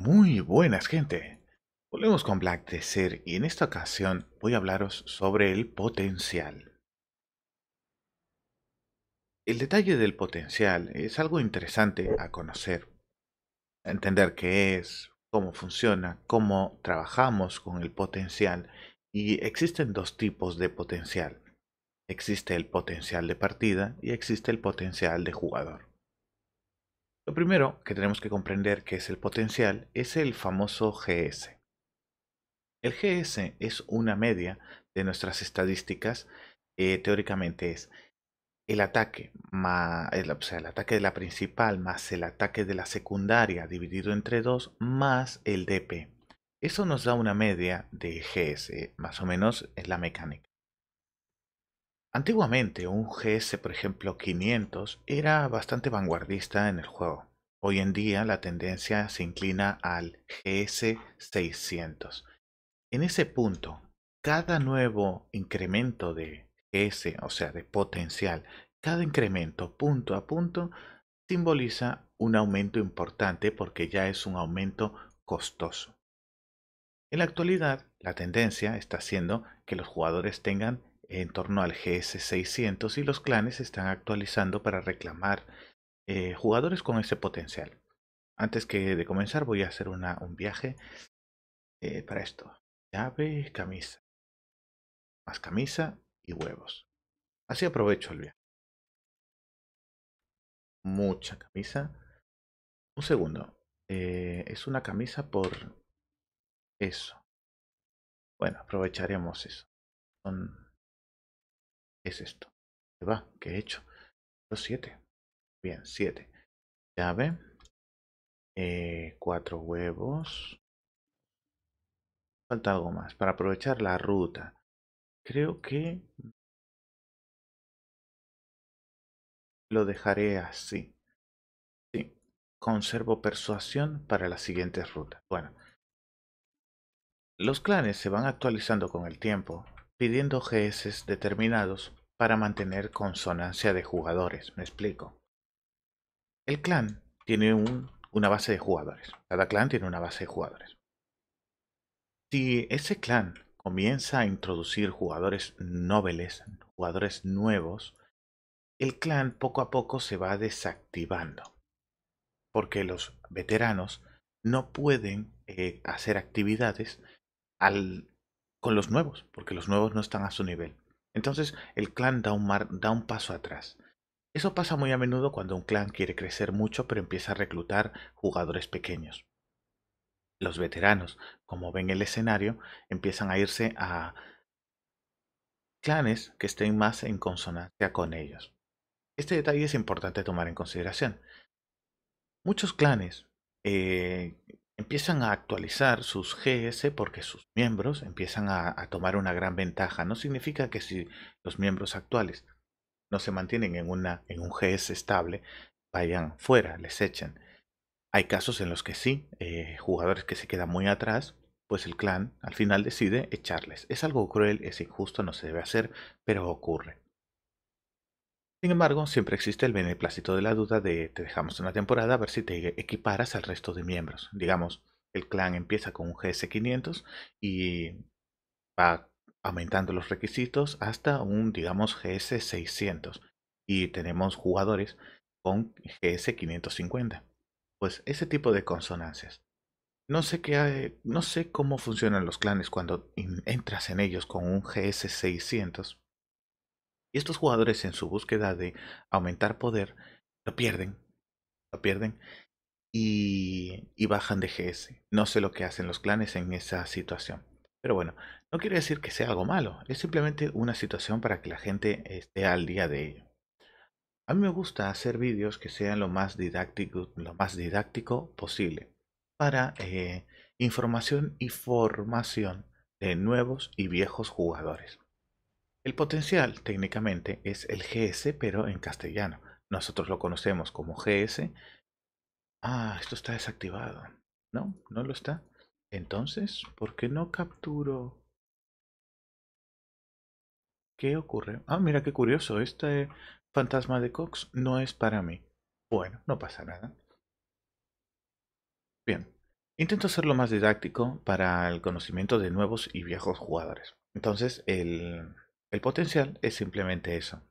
muy buenas gente. Volvemos con Black Desert y en esta ocasión voy a hablaros sobre el potencial. El detalle del potencial es algo interesante a conocer, entender qué es, cómo funciona, cómo trabajamos con el potencial y existen dos tipos de potencial. Existe el potencial de partida y existe el potencial de jugador. Lo primero que tenemos que comprender que es el potencial es el famoso GS. El GS es una media de nuestras estadísticas. Eh, teóricamente es el ataque, más, el, el ataque de la principal más el ataque de la secundaria dividido entre 2 más el DP. Eso nos da una media de GS, más o menos es la mecánica. Antiguamente un GS, por ejemplo, 500 era bastante vanguardista en el juego. Hoy en día la tendencia se inclina al GS 600. En ese punto, cada nuevo incremento de GS, o sea, de potencial, cada incremento punto a punto simboliza un aumento importante porque ya es un aumento costoso. En la actualidad, la tendencia está siendo que los jugadores tengan en torno al GS600 y los clanes están actualizando para reclamar eh, jugadores con ese potencial. Antes que de comenzar voy a hacer una, un viaje eh, para esto. Llave, camisa. Más camisa y huevos. Así aprovecho el viaje. Mucha camisa. Un segundo. Eh, es una camisa por eso. Bueno, aprovecharemos eso es esto. se va? que he hecho? Los siete, Bien, siete, Llave. Eh, cuatro huevos. Falta algo más para aprovechar la ruta. Creo que lo dejaré así. Sí. Conservo persuasión para la siguiente ruta, Bueno. Los clanes se van actualizando con el tiempo, pidiendo GS determinados para mantener consonancia de jugadores. Me explico. El clan tiene una base de jugadores. Cada clan tiene una base de jugadores. Si ese clan comienza a introducir jugadores nobles, jugadores nuevos, el clan poco a poco se va desactivando. Porque los veteranos no pueden eh, hacer actividades al, con los nuevos, porque los nuevos no están a su nivel. Entonces el clan da un, da un paso atrás. Eso pasa muy a menudo cuando un clan quiere crecer mucho pero empieza a reclutar jugadores pequeños. Los veteranos, como ven el escenario, empiezan a irse a clanes que estén más en consonancia con ellos. Este detalle es importante tomar en consideración. Muchos clanes eh, empiezan a actualizar sus GS porque sus miembros empiezan a, tomar una gran ventaja. No significa que si los miembros actuales no se mantienen en, en un GS estable, vayan fuera, les echen. Hay casos en los que sí, eh, jugadores que se quedan muy atrás, pues el clan al final decide echarles. Es algo cruel, es injusto, no se debe hacer, pero ocurre. Sin embargo, siempre existe el beneplácito de la duda de te dejamos una temporada a ver si te equiparas al resto de miembros. Digamos, el clan empieza con un GS500 y va aumentando los requisitos hasta un, digamos, GS600. Y tenemos jugadores con GS550. Pues ese tipo de consonancias. No sé, no sé cómo funcionan los clanes cuando entras en ellos con un GS600, y estos jugadores en su búsqueda de aumentar poder, lo pierden. Lo pierden. Y, bajan de GS. No sé lo que hacen los clanes en esa situación. Pero bueno, no quiere decir que sea algo malo. Es simplemente una situación para que la gente esté al día de ello. A mí me gusta hacer vídeos que sean lo más didáctico, lo más didáctico posible para eh, información y formación de nuevos y viejos jugadores. El potencial técnicamente es el GS, pero en castellano. Nosotros lo conocemos como GS. Ah, esto está desactivado. No, no lo está. Entonces, ¿por qué no capturo? ¿Qué ocurre? Ah, mira qué curioso. Este fantasma de Cox no es para mí. Bueno, no pasa nada. Bien. Intento hacerlo más didáctico para el conocimiento de nuevos y viejos jugadores. Entonces, el, el potencial es simplemente eso.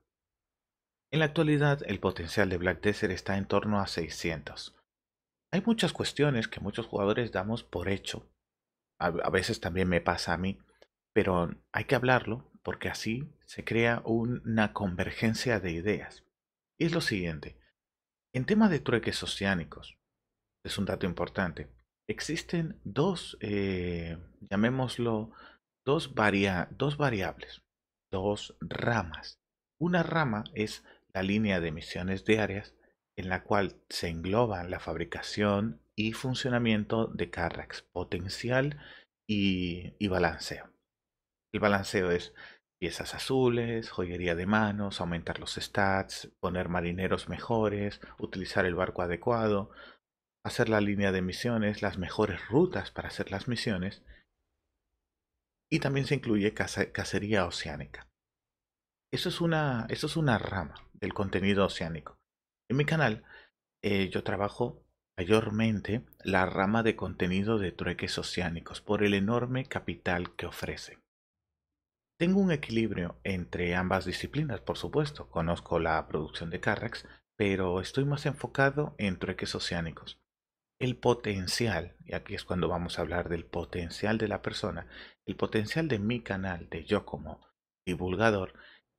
En la actualidad, el potencial de Black Desert está en torno a 600. Hay muchas cuestiones que muchos jugadores damos por hecho. A, veces también me pasa a mí, pero hay que hablarlo porque así se crea una convergencia de ideas. Y es lo siguiente. En tema de trueques oceánicos, es un dato importante, existen dos, eh, llamémoslo, dos, dos variables dos ramas. Una rama es la línea de misiones diarias en la cual se engloba la fabricación y funcionamiento de carracks potencial y, y balanceo. El balanceo es piezas azules, joyería de manos, aumentar los stats, poner marineros mejores, utilizar el barco adecuado, hacer la línea de misiones, las mejores rutas para hacer las misiones y también se incluye cacería oceánica. Eso es una, rama del contenido oceánico. En mi canal eh, yo trabajo mayormente la rama de contenido de trueques oceánicos por el enorme capital que ofrece. Tengo un equilibrio entre ambas disciplinas, por supuesto. Conozco la producción de Carrax, pero estoy más enfocado en trueques oceánicos el potencial, y aquí es cuando vamos a hablar del potencial de la persona, el potencial de mi canal de yo como divulgador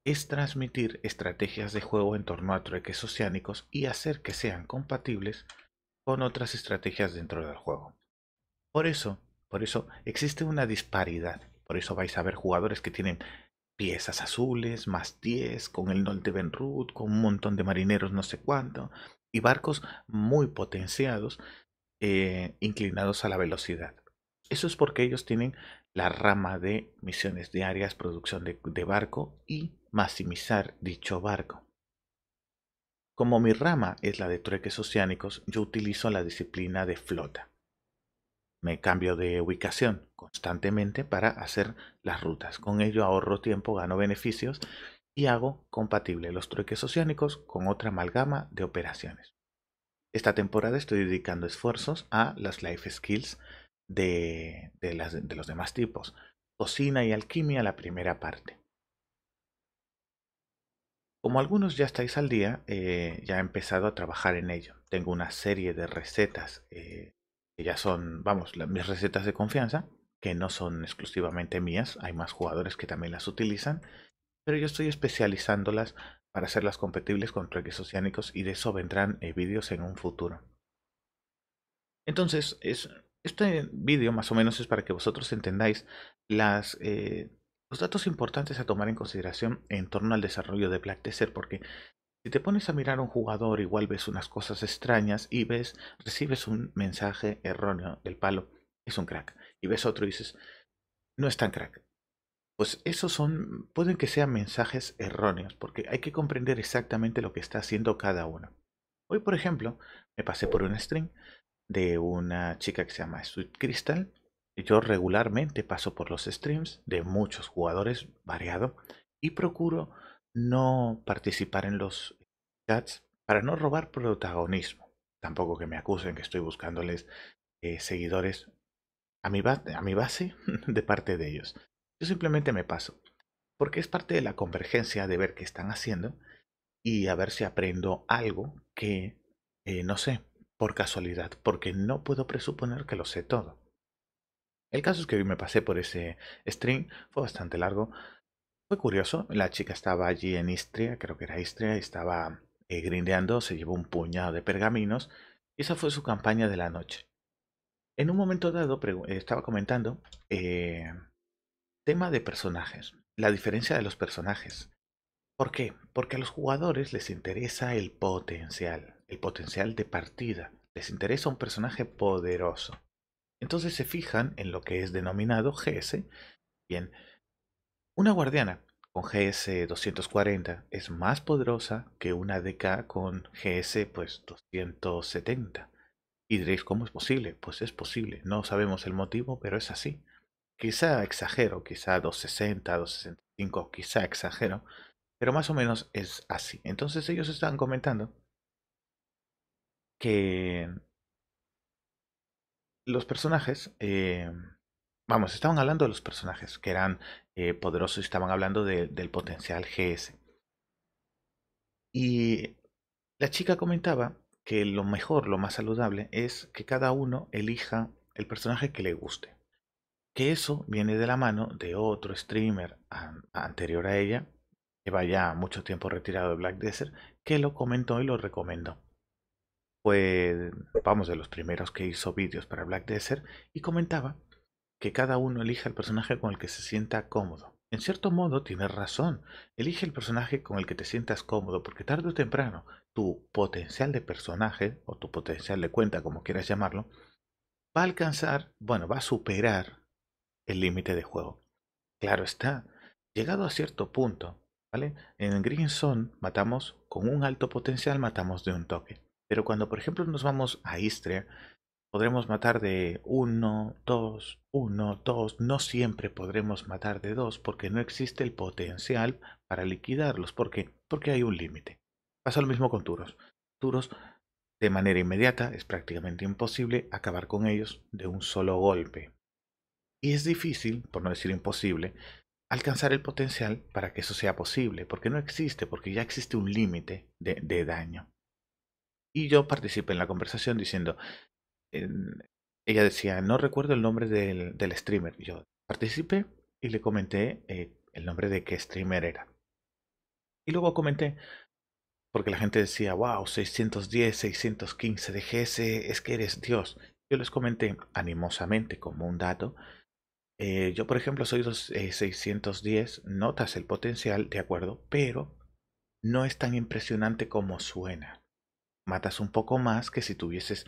es transmitir estrategias de juego en torno a trueques oceánicos y hacer que sean compatibles con otras estrategias dentro del juego. Por eso, por eso existe una disparidad, por eso vais a ver jugadores que tienen piezas azules, más 10, con el Nol de con un montón de marineros no sé cuánto, y barcos muy potenciados eh, inclinados a la velocidad. Eso es porque ellos tienen la rama de misiones diarias, producción de, de barco y maximizar dicho barco. Como mi rama es la de trueques oceánicos, yo utilizo la disciplina de flota. Me cambio de ubicación constantemente para hacer las rutas. Con ello ahorro tiempo, gano beneficios y hago compatible los trueques oceánicos con otra amalgama de operaciones. Esta temporada estoy dedicando esfuerzos a las life skills de, los demás tipos. Cocina y alquimia, la primera parte. Como algunos ya estáis al día, eh, ya he empezado a trabajar en ello. Tengo una serie de recetas eh, que ya son, vamos, las, mis recetas de confianza, que no son exclusivamente mías, hay más jugadores que también las utilizan, pero yo estoy especializándolas para hacerlas compatibles con trackers oceánicos y de eso vendrán eh, vídeos en un futuro. Entonces, este vídeo más o menos es para que vosotros entendáis eh, los datos importantes a tomar en consideración en torno al desarrollo de Black Desert, porque si te pones a mirar a un jugador igual ves unas cosas extrañas y ves, recibes un mensaje erróneo del palo, es un crack, y ves otro y dices, no es tan crack pues esos son, pueden que sean mensajes erróneos, porque hay que comprender exactamente lo que está haciendo cada uno. Hoy, por ejemplo, me pasé por un stream de una chica que se llama Sweet Crystal. yo regularmente paso por los streams de muchos jugadores variado y procuro no participar en los chats para no robar protagonismo. Tampoco que me acusen que estoy buscándoles eh, seguidores a mi base de parte de ellos. Yo simplemente me paso, porque es parte de la convergencia de ver qué están haciendo y a ver si aprendo algo que eh, no sé por casualidad, porque no puedo presuponer que lo sé todo. El caso es que hoy me pasé por ese stream, fue bastante largo, fue curioso, la chica estaba allí en Istria, creo que era Istria, estaba eh, grindeando, se llevó un puñado de pergaminos, y esa fue su campaña de la noche. En un momento dado eh, estaba comentando Tema de personajes. La diferencia de los personajes. ¿Por qué? Porque a los jugadores les interesa el potencial, el potencial de partida. Les interesa un personaje poderoso. Entonces se fijan en lo que es denominado GS. Bien, una guardiana con GS 240 es más poderosa que una DK con GS pues 270. Y diréis, ¿cómo es posible? Pues es posible. No sabemos el motivo, pero es así. Quizá exagero, quizá 260, 265, quizá exagero, pero más o menos es así. Entonces ellos estaban comentando que los personajes, eh, vamos, estaban hablando de los personajes que eran eh, poderosos y estaban hablando del potencial GS. Y la chica comentaba que lo mejor, lo más saludable es que cada uno elija el personaje que le guste. Que eso viene de la mano de otro streamer anterior a ella, que vaya mucho tiempo retirado de Black Desert, que lo comentó y lo recomendó. Fue, vamos, de los primeros que hizo vídeos para Black Desert y comentaba que cada uno elija el personaje con el que se sienta cómodo. En cierto modo tienes razón, elige el personaje con el que te sientas cómodo, porque tarde o temprano tu potencial de personaje, o tu potencial de cuenta, como quieras llamarlo, va a alcanzar, bueno, va a superar el límite de juego. Claro está, llegado a cierto punto, ¿vale? En Green Zone matamos con un alto potencial, matamos de un toque. Pero cuando por ejemplo nos vamos a Istria, podremos matar de 1, 2, 1, 2. No siempre podremos matar de dos porque no existe el potencial para liquidarlos. ¿Por qué? Porque hay un límite. Pasa lo mismo con Turos. Turos, de manera inmediata, es prácticamente imposible acabar con ellos de un solo golpe. Y es difícil, por no decir imposible, alcanzar el potencial para que eso sea posible, porque no existe, porque ya existe un límite de, daño. Y yo participé en la conversación diciendo, ella decía, no recuerdo el nombre del, del streamer. Yo participé y le comenté eh, el nombre de qué streamer era. Y luego comenté, porque la gente decía, wow, 610, 615 de GS, es que eres Dios. Yo les comenté animosamente como un dato eh, yo, por ejemplo, soy dos, 610, eh, notas el potencial, de acuerdo, pero no es tan impresionante como suena. Matas un poco más que si tuvieses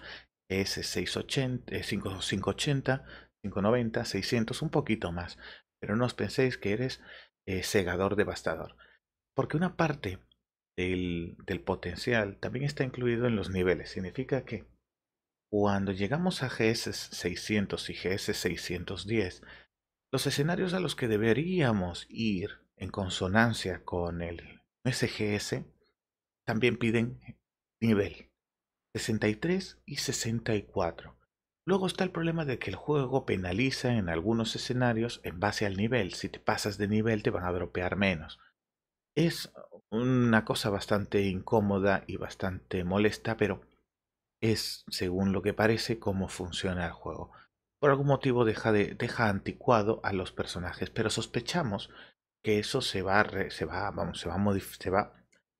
ese 680, 580, 590, 600, un poquito más. Pero no os penséis que eres eh, segador devastador. Porque una parte del, del potencial también está incluido en los niveles. Significa que cuando llegamos a GS 600 y GS 610, los escenarios a los que deberíamos ir en consonancia con el SGS también piden nivel 63 y 64. Luego está el problema de que el juego penaliza en algunos escenarios en base al nivel. Si te pasas de nivel te van a dropear menos. Es una cosa bastante incómoda y bastante molesta, pero es, según lo que parece, cómo funciona el juego por algún motivo deja, deja anticuado a los personajes, pero sospechamos que eso se va, se va, vamos, se va,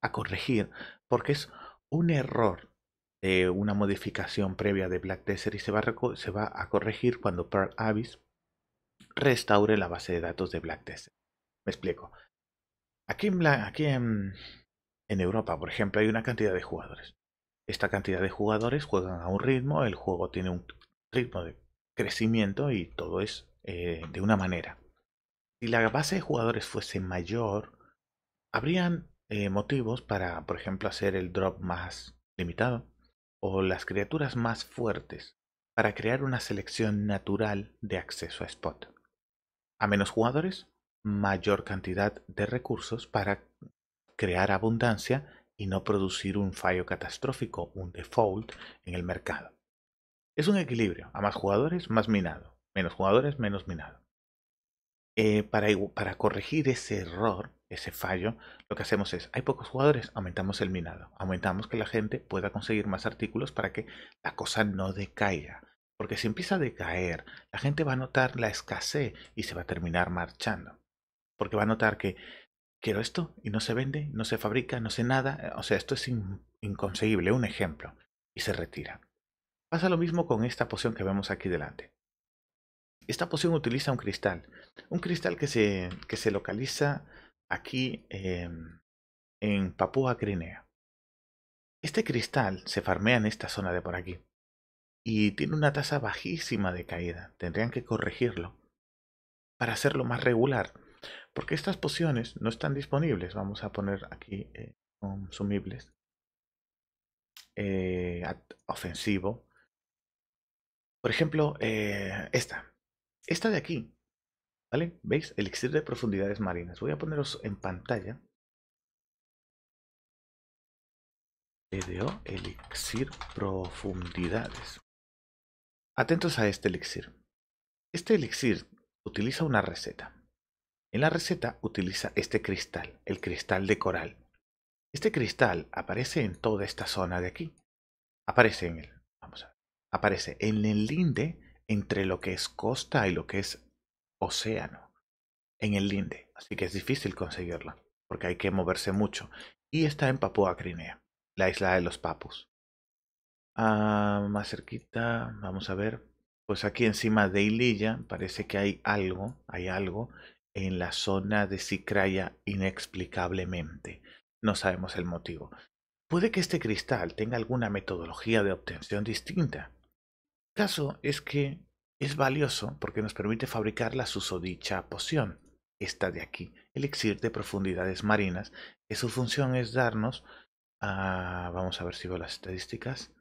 a corregir porque es un error de una modificación previa de Black Desert y se va a, se va a corregir cuando Pearl Abyss restaure la base de datos de Black Desert. Me explico. Aquí, en, aquí en Europa, por ejemplo, hay una cantidad de jugadores. Esta cantidad de jugadores juegan a un ritmo, el juego tiene un ritmo de crecimiento y todo es eh, de una manera. Si la base de jugadores fuese mayor, habrían eh, motivos para, por ejemplo, hacer el drop más limitado o las criaturas más fuertes para crear una selección natural de acceso a spot. A menos jugadores, mayor cantidad de recursos para crear abundancia y no producir un fallo catastrófico, un default en el mercado. Es un equilibrio. A más jugadores, más minado. Menos jugadores, menos minado. Eh, para, corregir ese error, ese fallo, lo que hacemos es, hay pocos jugadores, aumentamos el minado. Aumentamos que la gente pueda conseguir más artículos para que la cosa no decaiga. Porque si empieza a decaer, la gente va a notar la escasez y se va a terminar marchando. Porque va a notar que quiero esto y no se vende, no se fabrica, no sé nada. Eh, o sea, esto es inconseguible. Un ejemplo. Y se retira. Pasa lo mismo con esta poción que vemos aquí delante. Esta poción utiliza un cristal. Un cristal que se, que se localiza aquí em, en Papúa Crinea. Este cristal se farmea en esta zona de por aquí. Y tiene una tasa bajísima de caída. Tendrían que corregirlo para hacerlo más regular. Porque estas pociones no están disponibles. Vamos a poner aquí eh, consumibles. Eh, ofensivo. Por ejemplo, eh, esta. Esta de aquí. ¿Vale? ¿Veis? Elixir de profundidades marinas. Voy a poneros en pantalla. Edo, elixir profundidades. Atentos a este elixir. Este elixir utiliza una receta. En la receta utiliza este cristal, el cristal de coral. Este cristal aparece en toda esta zona de aquí. Aparece en él aparece en el linde entre lo que es costa y lo que es océano. En el linde. Así que es difícil conseguirla, porque hay que moverse mucho. Y está en Papúa Crinea, la isla de los Papus. Ah, más cerquita, vamos a ver. Pues aquí encima de Ililla parece que hay algo, hay algo en la zona de Sicraya inexplicablemente. No sabemos el motivo. Puede que este cristal tenga alguna metodología de obtención distinta caso es que es valioso porque nos permite fabricar la susodicha poción, esta de aquí, elixir de profundidades marinas, que su función es darnos, ah, vamos a ver si veo las estadísticas,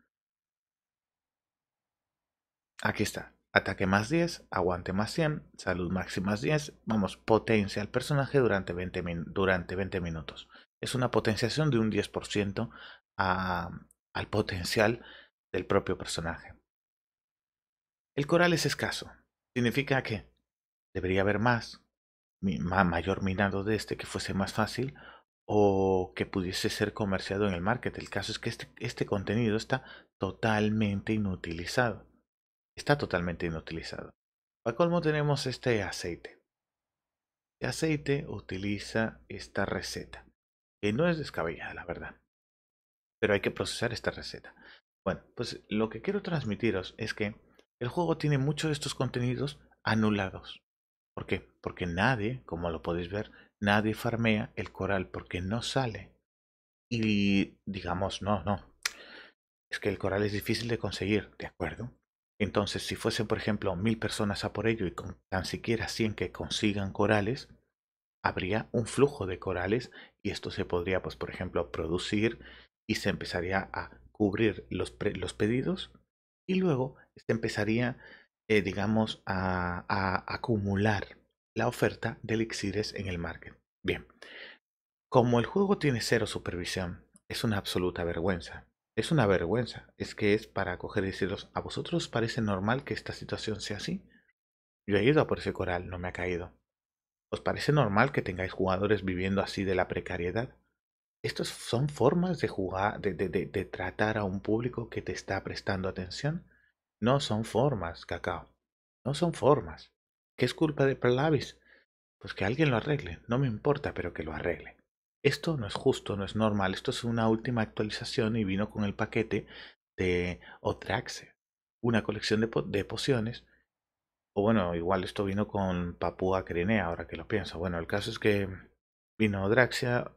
aquí está, ataque más 10, aguante más 100, salud máxima más 10, vamos, potencia al personaje durante 20, minutos. Es una potenciación de un 10% ah, al potencial del propio personaje. El coral es escaso. Significa que debería haber más, mayor minado de este que fuese más fácil o que pudiese ser comerciado en el market. El caso es que este, este, contenido está totalmente inutilizado. Está totalmente inutilizado. Para colmo tenemos este aceite. Este aceite utiliza esta receta. Que no es descabellada, la verdad. Pero hay que procesar esta receta. Bueno, pues lo que quiero transmitiros es que el juego tiene muchos de estos contenidos anulados. ¿Por qué? Porque nadie, como lo podéis ver, nadie farmea el coral porque no sale. Y digamos, no, no. Es que el coral es difícil de conseguir, ¿de acuerdo? Entonces, si fuesen, por ejemplo, mil personas a por ello y con tan siquiera 100 que consigan corales, habría un flujo de corales y esto se podría, pues, por ejemplo, producir y se empezaría a cubrir los, los pedidos y luego se este, empezaría, eh, digamos, a, acumular la oferta de elixires en el market. Bien, como el juego tiene cero supervisión, es una absoluta vergüenza. Es una vergüenza, es que es para coger y deciros, ¿a vosotros parece normal que esta situación sea así? Yo he ido a por ese coral, no me ha caído. ¿Os parece normal que tengáis jugadores viviendo así de la precariedad? ¿Estos son formas de jugar, de, tratar a un público que te está prestando atención. No son formas, cacao. No son formas. ¿Qué es culpa de Perlavis? Pues que alguien lo arregle. No me importa, pero que lo arregle. Esto no es justo, no es normal. Esto es una última actualización y vino con el paquete de Otraxe, una colección de, pociones. O bueno, igual esto vino con Papúa Crenea, ahora que lo pienso. Bueno, el caso es que vino Odraxia,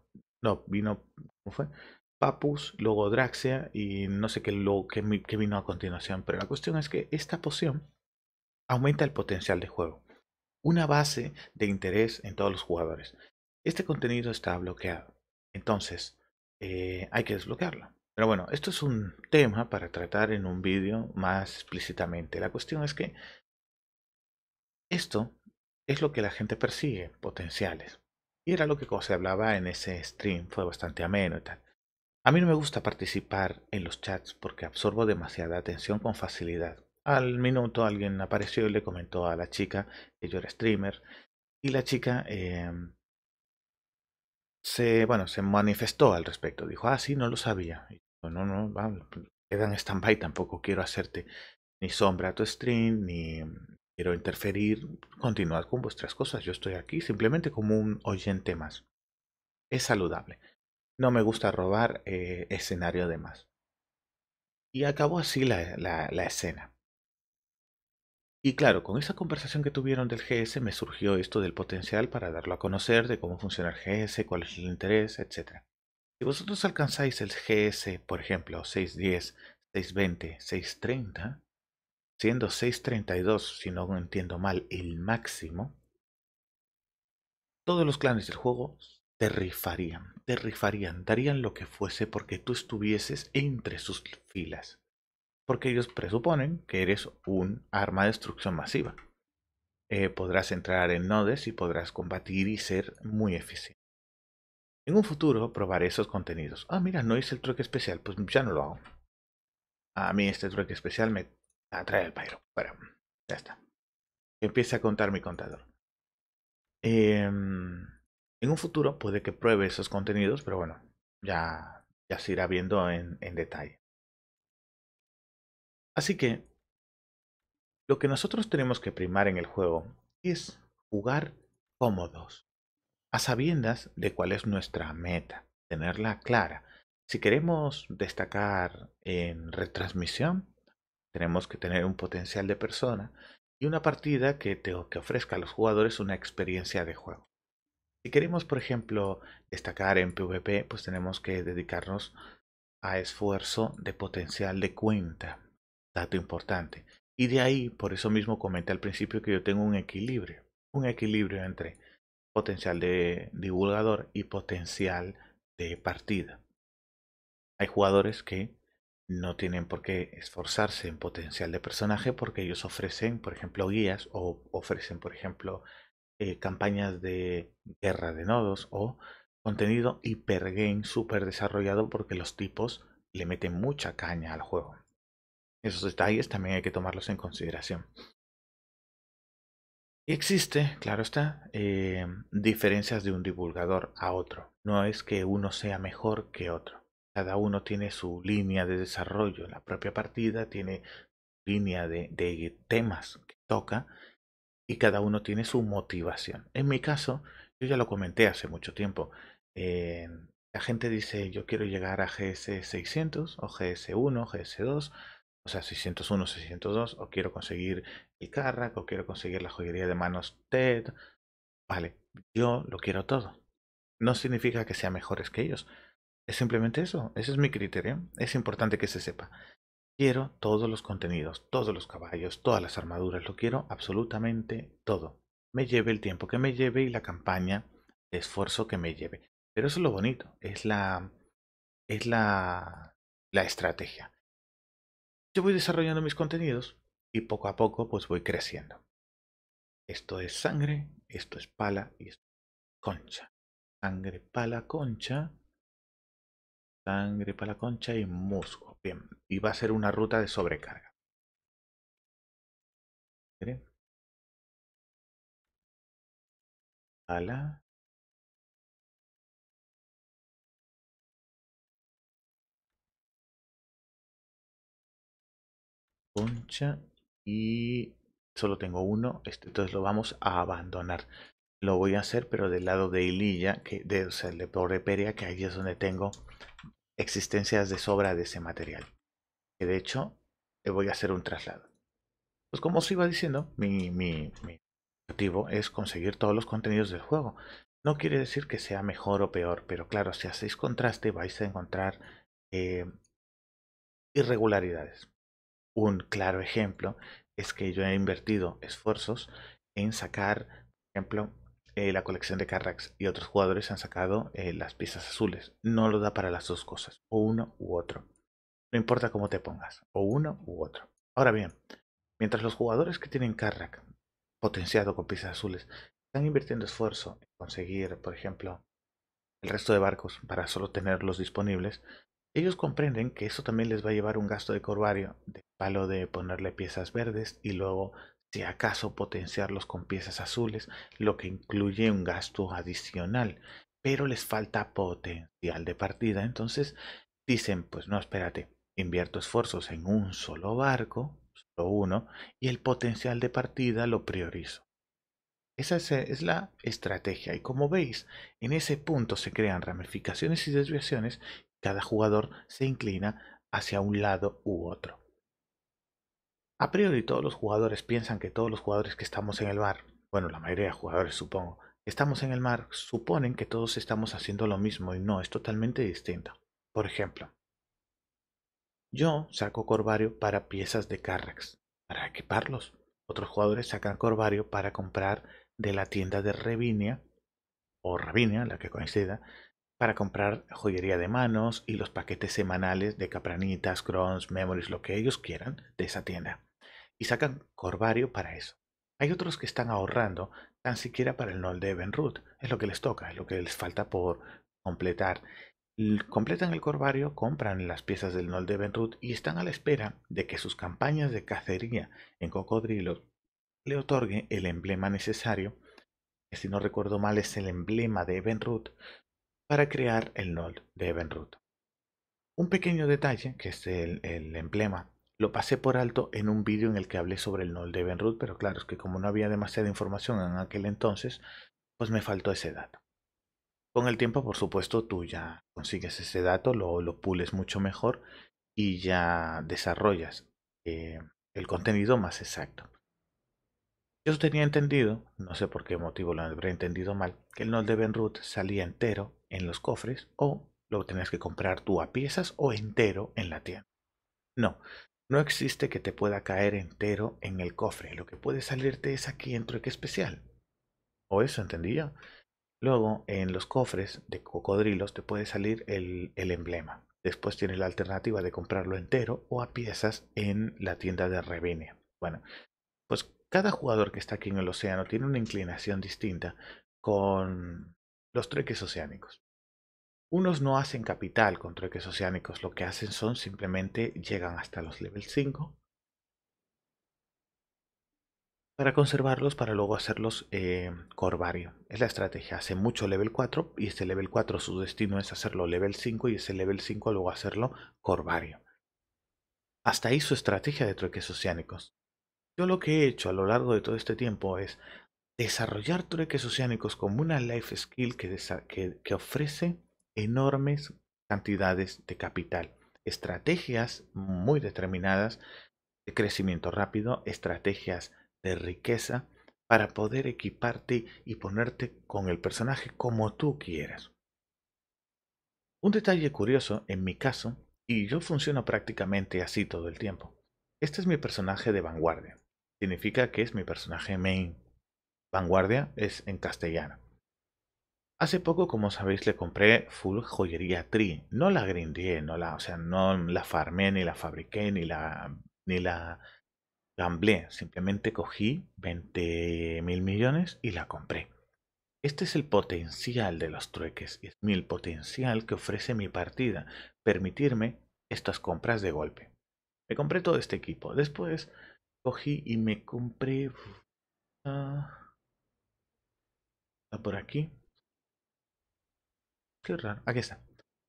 no, vino. fue? Papus, luego Draxia y no sé qué, lo, vino a continuación. Pero la cuestión es que esta poción aumenta el potencial de juego. Una base de interés en todos los jugadores. Este contenido está bloqueado. Entonces, eh, hay que desbloquearlo. Pero bueno, esto es un tema para tratar en un vídeo más explícitamente. La cuestión es que esto es lo que la gente persigue, potenciales. Y era lo que se hablaba en ese stream, fue bastante ameno y tal. A mí no me gusta participar en los chats porque absorbo demasiada atención con facilidad. Al minuto alguien apareció y le comentó a la chica que yo era streamer y la chica em, se, bueno, se manifestó al respecto. Dijo, ah, sí, no lo sabía. Y no, no, quedan quedan stand-by, tampoco quiero hacerte ni sombra a tu stream, ni, quiero interferir, continuad con vuestras cosas. Yo estoy aquí simplemente como un oyente más. Es saludable. No me gusta robar eh, escenario de más. Y acabó así la, la escena. Y claro, con esa conversación que tuvieron del GS me surgió esto del potencial para darlo a conocer, de cómo funciona el GS, cuál es el interés, etc. Si vosotros alcanzáis el GS, por ejemplo, 610, 620, 630, siendo 6.32, si no entiendo mal, el máximo, todos los clanes del juego te rifarían, te rifarían, darían lo que fuese porque tú estuvieses entre sus filas. Porque ellos presuponen que eres un arma de destrucción masiva. Eh, podrás entrar en nodes y podrás combatir y ser muy eficiente. En un futuro probaré esos contenidos. Ah, mira, no hice el truque especial, pues ya no lo hago. A mí este truque especial me Atrae el Pyro. Bueno, ya está. Empieza a contar mi contador. Em, en un futuro puede que pruebe esos contenidos, pero bueno, ya, ya se irá viendo en detalle. Así que lo que nosotros tenemos que primar en el juego es jugar cómodos, a sabiendas de cuál es nuestra meta, tenerla clara. Si queremos destacar en retransmisión, tenemos que tener un potencial de persona y una partida que, te, que ofrezca a los jugadores una experiencia de juego. Si queremos, por ejemplo, destacar en PvP, pues tenemos que dedicarnos a esfuerzo de potencial de cuenta, dato importante. Y de ahí, por eso mismo comenté al principio que yo tengo un equilibrio, un equilibrio entre potencial de divulgador y potencial de partida. Hay jugadores que no tienen por qué esforzarse en potencial de personaje porque ellos ofrecen, por ejemplo, guías o ofrecen, por ejemplo, eh, campañas de guerra de nodos o contenido hipergame súper desarrollado porque los tipos le meten mucha caña al juego. Esos detalles también hay que tomarlos en consideración. Y existe, claro está, eh, diferencias de un divulgador a otro. No es que uno sea mejor que otro. Cada uno tiene su línea de desarrollo. La propia partida tiene línea de, temas que toca y cada uno tiene su motivación. En mi caso, yo ya lo comenté hace mucho tiempo. Eh, la gente dice, yo quiero llegar a GS600 o GS1, GS2, o sea, 601, 602, o quiero conseguir el Carrack, o quiero conseguir la joyería de manos TED. Vale, yo lo quiero todo. No significa que sea mejores que ellos, es simplemente eso, ese es mi criterio. Es importante que se sepa. Quiero todos los contenidos, todos los caballos, todas las armaduras, lo quiero absolutamente todo. Me lleve el tiempo que me lleve y la campaña de esfuerzo que me lleve. Pero eso es lo bonito, es la es la la estrategia. Yo voy desarrollando mis contenidos y poco a poco pues voy creciendo. Esto es sangre, esto es pala y esto es concha. Sangre, pala, concha Sangre para la concha y musgo. Bien, y va a ser una ruta de sobrecarga. Ala. Concha y solo tengo uno, este, entonces lo vamos a abandonar. Lo voy a hacer, pero del lado de Ililla, que de, o sea, de Pobre Peria, que ahí es donde tengo existencias de sobra de ese material. Que de hecho, eh, voy a hacer un traslado. Pues como os iba diciendo, mi, mi, mi objetivo es conseguir todos los contenidos del juego. No quiere decir que sea mejor o peor, pero claro, si hacéis contraste vais a encontrar eh, irregularidades. Un claro ejemplo es que yo he invertido esfuerzos en sacar, por ejemplo, eh, la colección de Carracks y otros jugadores han sacado eh, las piezas azules. No lo da para las dos cosas, o uno u otro. No importa cómo te pongas, o uno u otro. Ahora bien, mientras los jugadores que tienen Carracks potenciado con piezas azules están invirtiendo esfuerzo en conseguir, por ejemplo, el resto de barcos para solo tenerlos disponibles, ellos comprenden que eso también les va a llevar un gasto de corvario, de palo de ponerle piezas verdes y luego si acaso potenciarlos con piezas azules, lo que incluye un gasto adicional, pero les falta potencial de partida. Entonces dicen, pues no, espérate, invierto esfuerzos en un solo barco, solo uno, y el potencial de partida lo priorizo. Esa es la estrategia y como veis, en ese punto se crean ramificaciones y desviaciones, cada jugador se inclina hacia un lado u otro. A priori todos los jugadores piensan que todos los jugadores que estamos en el mar, bueno, la mayoría de jugadores supongo, estamos en el mar, suponen que todos estamos haciendo lo mismo y no, es totalmente distinto. Por ejemplo, yo saco corvario para piezas de Carrax, para equiparlos. Otros jugadores sacan corvario para comprar de la tienda de Revinia, o Ravinia, la que coincida, para comprar joyería de manos y los paquetes semanales de capranitas, crons, memories, lo que ellos quieran de esa tienda sacan corvario para eso. Hay otros que están ahorrando tan siquiera para el nol de Evenroot. Es lo que les toca, es lo que les falta por completar. Completan el corvario, compran las piezas del nol de Evenroot y están a la espera de que sus campañas de cacería en cocodrilos le otorgue el emblema necesario, si no recuerdo mal es el emblema de Evenroot, para crear el nol de Evenroot. Un pequeño detalle, que es el emblema lo pasé por alto en un vídeo en el que hablé sobre el NOL de Benrut, pero claro, es que como no había demasiada información en aquel entonces, pues me faltó ese dato. Con el tiempo, por supuesto, tú ya consigues ese dato, lo, lo pules mucho mejor y ya desarrollas eh, el contenido más exacto. Yo tenía entendido, no sé por qué motivo lo habré entendido mal, que el Nol de Benrut salía entero en los cofres o lo tenías que comprar tú a piezas o entero en la tienda. No, no existe que te pueda caer entero en el cofre. Lo que puede salirte es aquí en trueque especial. O eso, ¿entendí yo? Luego, en los cofres de cocodrilos te puede salir el, emblema. Después tienes la alternativa de comprarlo entero o a piezas en la tienda de Revenia. Bueno, pues cada jugador que está aquí en el océano tiene una inclinación distinta con los trueques oceánicos. Unos no hacen capital con trueques oceánicos, lo que hacen son simplemente llegan hasta los level 5 para conservarlos para luego hacerlos eh, corvario. Es la estrategia, hace mucho level 4 y ese level 4 su destino es hacerlo level 5 y ese level 5 luego hacerlo corvario. Hasta ahí su estrategia de trueques oceánicos. Yo lo que he hecho a lo largo de todo este tiempo es desarrollar trueques oceánicos como una life skill que, que ofrece enormes cantidades de capital, estrategias muy determinadas de crecimiento rápido, estrategias de riqueza para poder equiparte y ponerte con el personaje como tú quieras. Un detalle curioso en mi caso, y yo funciono prácticamente así todo el tiempo. Este es mi personaje de vanguardia. Significa que es mi personaje main. Vanguardia es en castellano. Hace poco, como sabéis, le compré full joyería Tree. No la grindé, no la, o sea, no la farmé, ni la fabriqué, ni la, ni la gamblé. Simplemente cogí 20.000 mil millones y la compré. Este es el potencial de los trueques es el potencial que ofrece mi partida, permitirme estas compras de golpe. Me compré todo este equipo. Después cogí y me compré... Ah, ah, por aquí. Qué raro. Aquí está.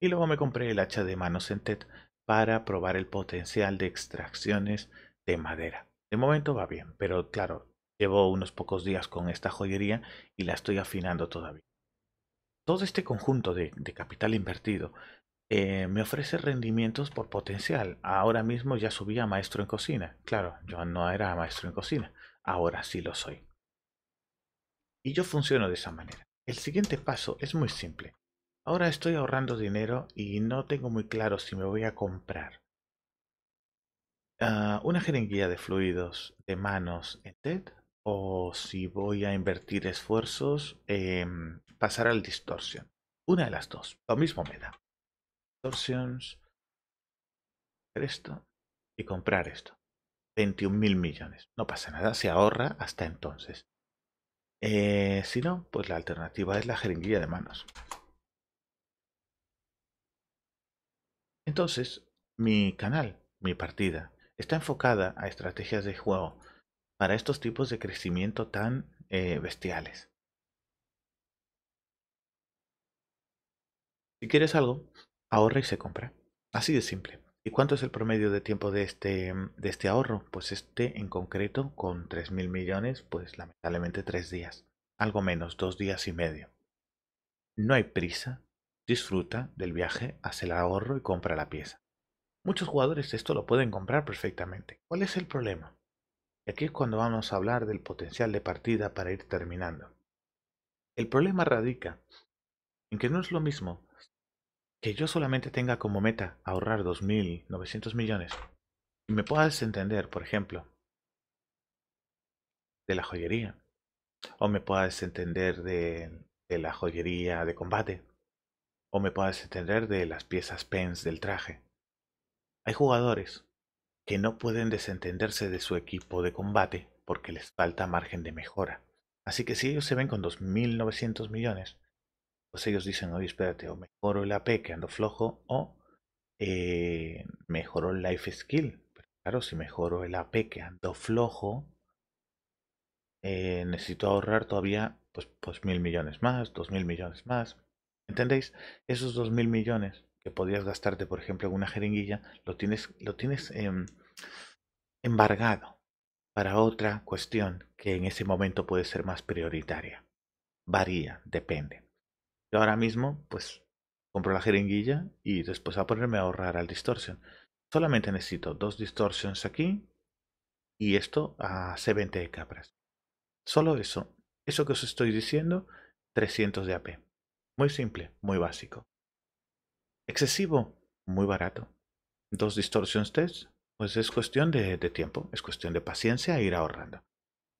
Y luego me compré el hacha de manos en TED para probar el potencial de extracciones de madera. De momento va bien, pero claro, llevo unos pocos días con esta joyería y la estoy afinando todavía. Todo este conjunto de, capital invertido eh, me ofrece rendimientos por potencial. Ahora mismo ya subí a maestro en cocina. Claro, yo no era maestro en cocina. Ahora sí lo soy. Y yo funciono de esa manera. El siguiente paso es muy simple. Ahora estoy ahorrando dinero y no tengo muy claro si me voy a comprar ah, una jeringuilla de fluidos de manos en TED o si voy a invertir esfuerzos en pasar al distorsion. Una de las dos, lo mismo me da. Distorsions, esto y comprar esto. 21 mil millones. No pasa nada, se ahorra hasta entonces. Eh, si no, pues la alternativa es la jeringuilla de manos. Entonces, mi canal, mi partida, está enfocada a estrategias de juego para estos tipos de crecimiento tan eh, bestiales. Si quieres algo, ahorra y se compra. Así de simple. ¿Y cuánto es el promedio de tiempo de este, de este ahorro? Pues este en concreto, con mil millones, pues lamentablemente 3 días. Algo menos, 2 días y medio. No hay prisa, Disfruta del viaje, hace el ahorro y compra la pieza. Muchos jugadores esto lo pueden comprar perfectamente. ¿Cuál es el problema? Aquí es cuando vamos a hablar del potencial de partida para ir terminando. El problema radica en que no es lo mismo que yo solamente tenga como meta ahorrar 2.900 millones y me pueda desentender, por ejemplo, de la joyería, o me pueda desentender de la joyería de combate, o me puedo desentender de las piezas pens del traje. Hay jugadores que no pueden desentenderse de su equipo de combate porque les falta margen de mejora. Así que si ellos se ven con 2.900 millones, pues ellos dicen, oye, espérate, o mejoro el AP que ando flojo, o eh, mejoró el life skill. Pero claro, si mejoro el AP que ando flojo, eh, necesito ahorrar todavía pues, pues mil millones más, 2.000 millones más. ¿Entendéis? Esos 2.000 millones que podías gastarte, por ejemplo, en una jeringuilla, lo tienes, lo tienes em, embargado para otra cuestión que en ese momento puede ser más prioritaria. Varía, depende. Yo ahora mismo, pues, compro la jeringuilla y después a ponerme a ahorrar al distortion. Solamente necesito dos Distortions aquí y esto a C20 de capras. Solo eso, eso que os estoy diciendo, 300 de AP. Muy simple, muy básico. Excesivo, muy barato. Dos distorsiones test, pues es cuestión de, tiempo, es cuestión de paciencia e ir ahorrando.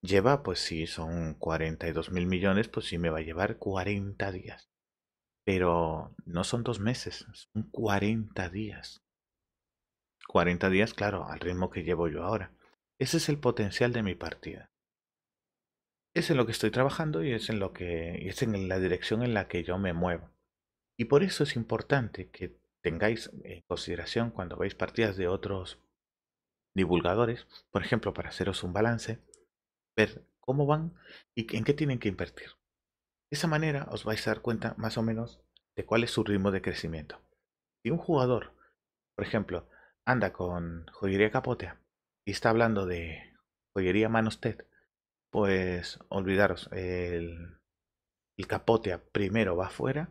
Lleva, pues si son 42 mil millones, pues sí me va a llevar 40 días. Pero no son dos meses, son 40 días. 40 días, claro, al ritmo que llevo yo ahora. Ese es el potencial de mi partida es en lo que estoy trabajando y es en lo que es en la dirección en la que yo me muevo. Y por eso es importante que tengáis en consideración cuando veis partidas de otros divulgadores, por ejemplo, para haceros un balance, ver cómo van y en qué tienen que invertir. De esa manera os vais a dar cuenta más o menos de cuál es su ritmo de crecimiento. Si un jugador, por ejemplo, anda con joyería capotea y está hablando de joyería TED pues olvidaros, el, el capote primero va afuera,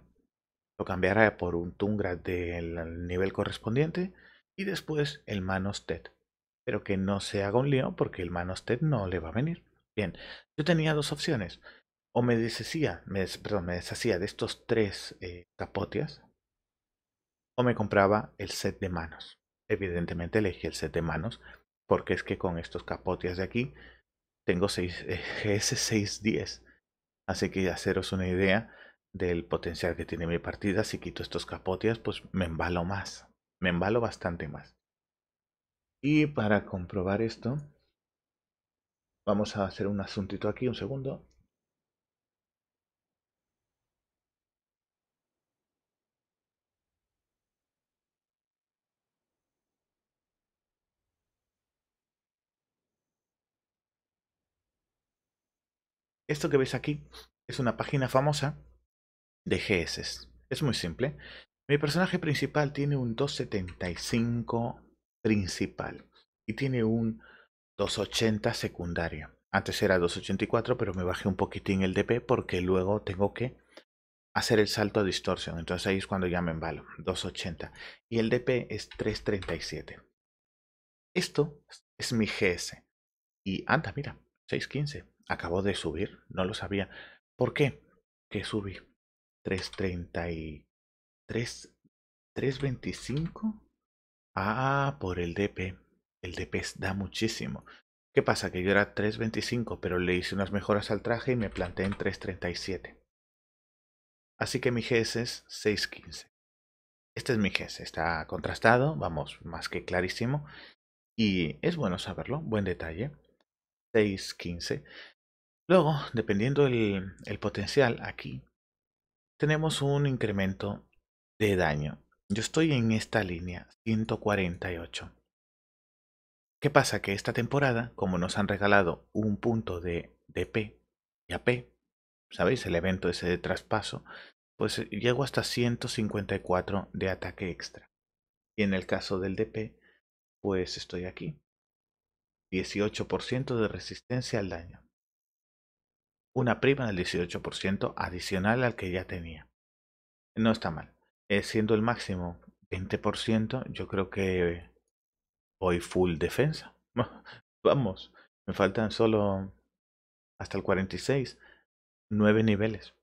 lo cambiará por un tungra del nivel correspondiente y después el TED. Pero que no se haga un lío porque el Manostet no le va a venir. Bien, yo tenía dos opciones. O me deshacía, me, perdón, me deshacía de estos tres eh, capoteas o me compraba el set de manos. Evidentemente elegí el set de manos porque es que con estos capoteas de aquí tengo 6, eh, GS610. Así que haceros una idea del potencial que tiene mi partida. Si quito estos capotias, pues me embalo más. Me embalo bastante más. Y para comprobar esto, vamos a hacer un asuntito aquí, un segundo. Esto que ves aquí es una página famosa de GS. Es muy simple. Mi personaje principal tiene un 275 principal y tiene un 280 secundario. Antes era 284, pero me bajé un poquitín el DP porque luego tengo que hacer el salto a distorsión. Entonces ahí es cuando ya me embalo. 280. Y el DP es 337. Esto es mi GS. Y anda, mira, 615. Acabo de subir, no lo sabía. ¿Por qué? Que subí y 325. Ah, por el DP. El DP da muchísimo. ¿Qué pasa? Que yo era 325, pero le hice unas mejoras al traje y me planté en 337. Así que mi GS es 615. Este es mi GS, está contrastado, vamos, más que clarísimo. Y es bueno saberlo, buen detalle. 615. Luego, dependiendo del el potencial aquí, tenemos un incremento de daño. Yo estoy en esta línea 148. ¿Qué pasa? Que esta temporada, como nos han regalado un punto de DP y AP, ¿sabéis? El evento ese de traspaso, pues eh, llego hasta 154 de ataque extra. Y en el caso del DP, pues estoy aquí. 18% de resistencia al daño una prima del 18% adicional al que ya tenía. No está mal. Eh, siendo el máximo 20%, yo creo que voy full defensa. Vamos, me faltan solo hasta el 46, 9 niveles.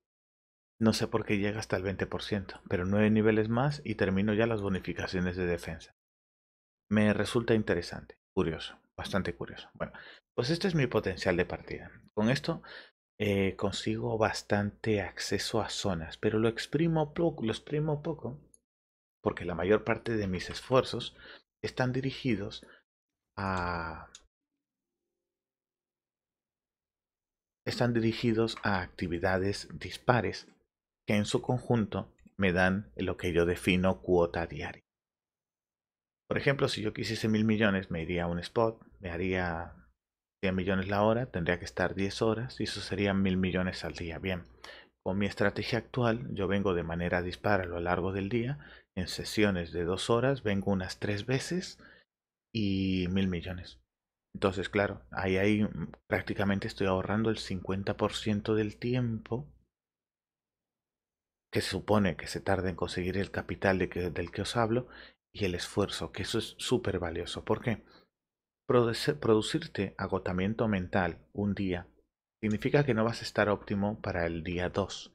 No sé por qué llega hasta el 20%, pero 9 niveles más y termino ya las bonificaciones de defensa. Me resulta interesante, curioso, bastante curioso. Bueno, pues este es mi potencial de partida. Con esto eh, consigo bastante acceso a zonas, pero lo exprimo, poco, lo exprimo poco porque la mayor parte de mis esfuerzos están dirigidos a... están dirigidos a actividades dispares que en su conjunto me dan lo que yo defino cuota diaria. Por ejemplo, si yo quisiese mil millones, me iría a un spot, me haría 100 millones la hora, tendría que estar 10 horas y eso sería mil millones al día. Bien, con mi estrategia actual, yo vengo de manera dispara a lo largo del día, en sesiones de dos horas, vengo unas tres veces y mil millones. Entonces, claro, ahí, ahí mm, prácticamente estoy ahorrando el 50% del tiempo que se supone que se tarda en conseguir el capital del que os hablo y el esfuerzo, que eso es súper valioso. ¿Por qué? producirte agotamiento mental un día significa que no vas a estar óptimo para el día 2.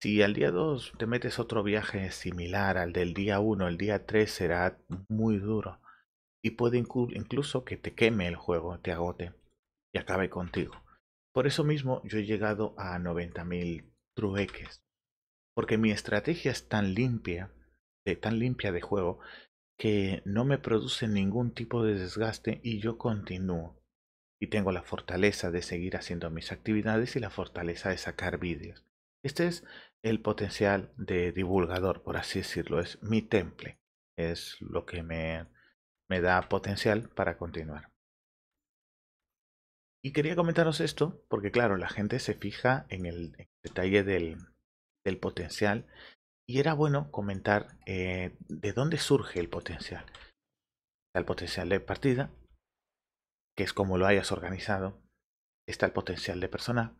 Si al día 2 te metes otro viaje similar al del día 1, el día 3 será muy duro y puede incluso que te queme el juego, te agote y acabe contigo. Por eso mismo yo he llegado a 90.000 trueques, porque mi estrategia es tan limpia, de, eh, tan limpia de juego, que no me produce ningún tipo de desgaste y yo continúo. Y tengo la fortaleza de seguir haciendo mis actividades y la fortaleza de sacar vídeos. Este es el potencial de divulgador, por así decirlo. Es mi temple. Es lo que me, me da potencial para continuar. Y quería comentaros esto porque, claro, la gente se fija en el, en el detalle del, del potencial y era bueno comentar eh, de dónde surge el potencial. Está el potencial de partida, que es como lo hayas organizado. Está el potencial de persona.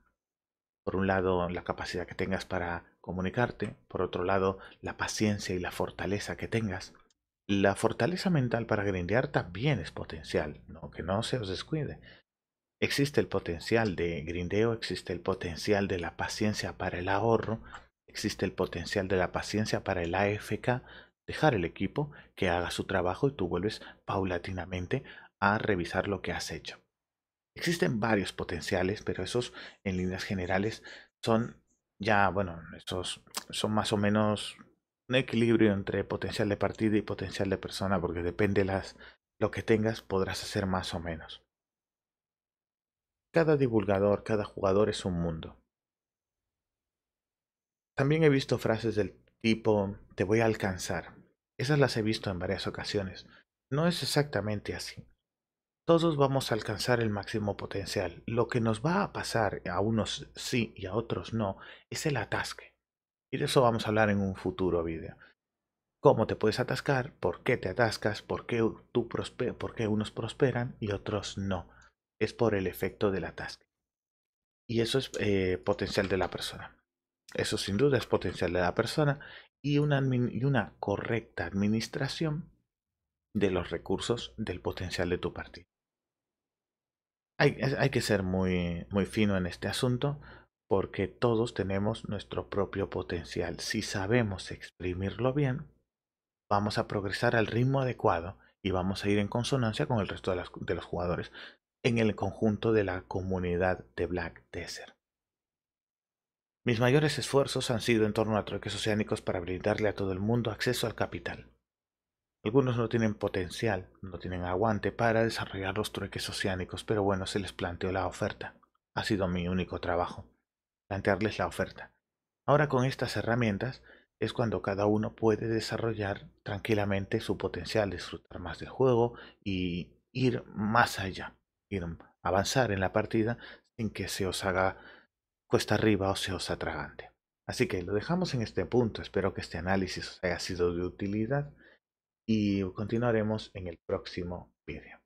Por un lado, la capacidad que tengas para comunicarte. Por otro lado, la paciencia y la fortaleza que tengas. La fortaleza mental para grindear también es potencial, ¿no? que no se os descuide. Existe el potencial de grindeo, existe el potencial de la paciencia para el ahorro, Existe el potencial de la paciencia para el AFK, dejar el equipo, que haga su trabajo y tú vuelves paulatinamente a revisar lo que has hecho. Existen varios potenciales, pero esos en líneas generales son ya, bueno, esos son más o menos un equilibrio entre potencial de partida y potencial de persona, porque depende las, lo que tengas, podrás hacer más o menos. Cada divulgador, cada jugador es un mundo. También he visto frases del tipo, te voy a alcanzar. Esas las he visto en varias ocasiones. No es exactamente así. Todos vamos a alcanzar el máximo potencial. Lo que nos va a pasar, a unos sí y a otros no, es el atasque. Y de eso vamos a hablar en un futuro video. Cómo te puedes atascar, por qué te atascas, por qué, tú prosperas, por qué unos prosperan y otros no. Es por el efecto del atasque. Y eso es eh, potencial de la persona. Eso sin duda es potencial de la persona y una, correcta administración de los recursos del potencial de tu partido. Hay, que ser muy, fino en este asunto porque todos tenemos nuestro propio potencial. Si sabemos exprimirlo bien, vamos a progresar al ritmo adecuado y vamos a ir en consonancia con el resto de los jugadores en el conjunto de la comunidad de Black Desert. Mis mayores esfuerzos han sido en torno a trueques oceánicos para brindarle a todo el mundo acceso al capital. Algunos no tienen potencial, no tienen aguante para desarrollar los trueques oceánicos, pero bueno, se les planteó la oferta. Ha sido mi único trabajo, plantearles la oferta. Ahora con estas herramientas es cuando cada uno puede desarrollar tranquilamente su potencial, disfrutar más del juego y ir más allá, ir avanzar en la partida sin que se os haga cuesta arriba o se os atragante. Así que lo dejamos en este punto, espero que este análisis haya sido de utilidad y continuaremos en el próximo vídeo.